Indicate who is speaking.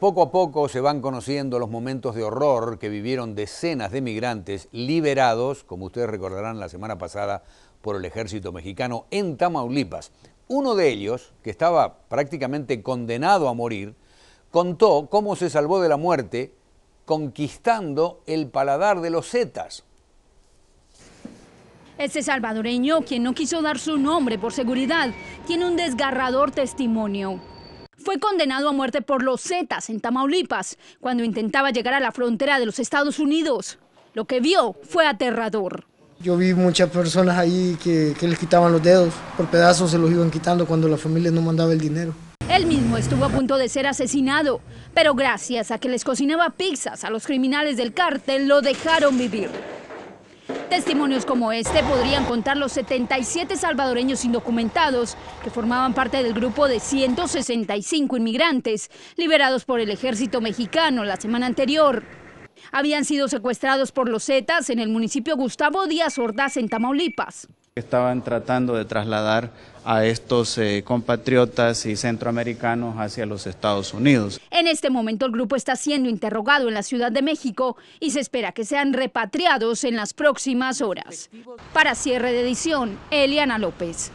Speaker 1: Poco a poco se van conociendo los momentos de horror que vivieron decenas de migrantes liberados, como ustedes recordarán la semana pasada, por el ejército mexicano en Tamaulipas. Uno de ellos, que estaba prácticamente condenado a morir, contó cómo se salvó de la muerte conquistando el paladar de los zetas.
Speaker 2: Este salvadoreño, quien no quiso dar su nombre por seguridad, tiene un desgarrador testimonio fue condenado a muerte por los Zetas en Tamaulipas cuando intentaba llegar a la frontera de los Estados Unidos. Lo que vio fue aterrador.
Speaker 3: Yo vi muchas personas ahí que, les quitaban los dedos, por pedazos se los iban quitando cuando la familia no mandaba el dinero.
Speaker 2: Él mismo estuvo a punto de ser asesinado, pero gracias a que les cocinaba pizzas a los criminales del cártel lo dejaron vivir. Testimonios como este podrían contar los 77 salvadoreños indocumentados que formaban parte del grupo de 165 inmigrantes liberados por el ejército mexicano la semana anterior. Habían sido secuestrados por los Zetas en el municipio Gustavo Díaz Ordaz en Tamaulipas.
Speaker 4: Estaban tratando de trasladar a estos eh, compatriotas y centroamericanos hacia los Estados Unidos.
Speaker 2: En este momento el grupo está siendo interrogado en la Ciudad de México y se espera que sean repatriados en las próximas horas. Para cierre de edición, Eliana López.